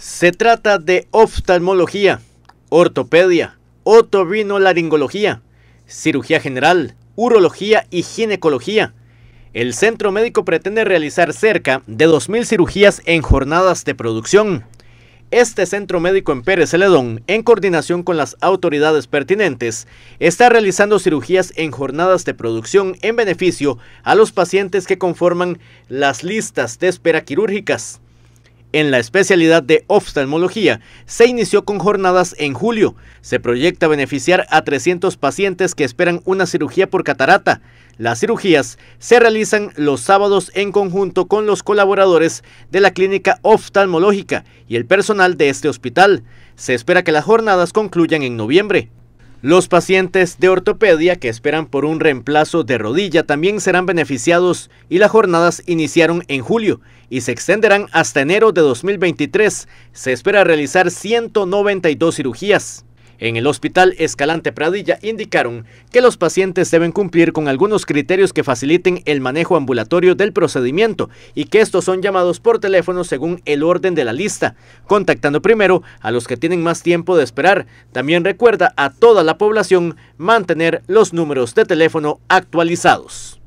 Se trata de oftalmología, ortopedia, otovinolaringología, cirugía general, urología y ginecología. El centro médico pretende realizar cerca de 2.000 cirugías en jornadas de producción. Este centro médico en Pérez Celedón, en coordinación con las autoridades pertinentes, está realizando cirugías en jornadas de producción en beneficio a los pacientes que conforman las listas de espera quirúrgicas. En la especialidad de oftalmología, se inició con jornadas en julio. Se proyecta beneficiar a 300 pacientes que esperan una cirugía por catarata. Las cirugías se realizan los sábados en conjunto con los colaboradores de la clínica oftalmológica y el personal de este hospital. Se espera que las jornadas concluyan en noviembre. Los pacientes de ortopedia que esperan por un reemplazo de rodilla también serán beneficiados y las jornadas iniciaron en julio y se extenderán hasta enero de 2023. Se espera realizar 192 cirugías. En el Hospital Escalante Pradilla indicaron que los pacientes deben cumplir con algunos criterios que faciliten el manejo ambulatorio del procedimiento y que estos son llamados por teléfono según el orden de la lista, contactando primero a los que tienen más tiempo de esperar. También recuerda a toda la población mantener los números de teléfono actualizados.